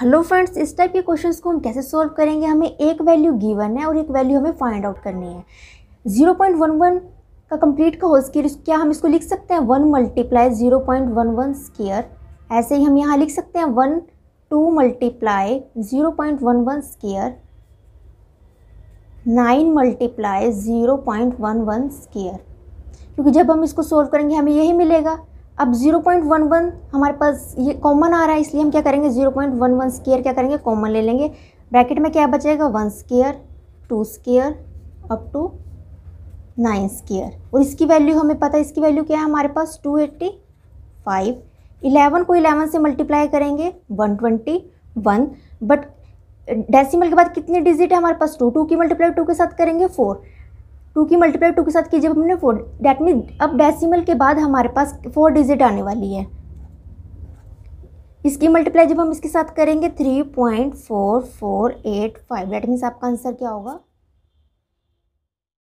hello friends इस type के questions को हम कैसे सॉल्व करेंगे हमें एक वैल्यू गिवन है और एक वैल्यू हमें फाइंड आउट करनी है 0.11 का कंप्लीट का होल स्केयर क्या हम इसको लिख सकते हैं one multiply zero point one one square ऐसे ही हम यहाँ लिख सकते हैं one two multiply zero point one one square nine multiply zero point one one square क्योंकि जब हम इसको सॉल्व करेंगे हमें यही मिलेगा अब 0.11 हमारे पास ये कॉमन आ रहा है इसलिए हम क्या करेंगे 0.11 स्केयर क्या करेंगे कॉमन ले लेंगे ब्रैकेट में क्या बचेगा one square two square up to nine square और इसकी वैल्यू हमें पता है इसकी वैल्यू क्या है हमारे पास टू एट्टी फाइव इलेवन को इलेवन से मल्टीप्लाई करेंगे one twenty one but decimal के बाद कितने डिजिट है हमारे पास टू टू की मल्टीप्लाई टू के साथ करेंगे फोर टू की मल्टीप्लाई टू के साथ कीजिए हमने फोर डैट मीन अब डेसिमल के बाद हमारे पास फोर डिजिट आने वाली है इसकी मल्टीप्लाई जब हम इसके साथ करेंगे three point four four eight five that means आपका आंसर क्या होगा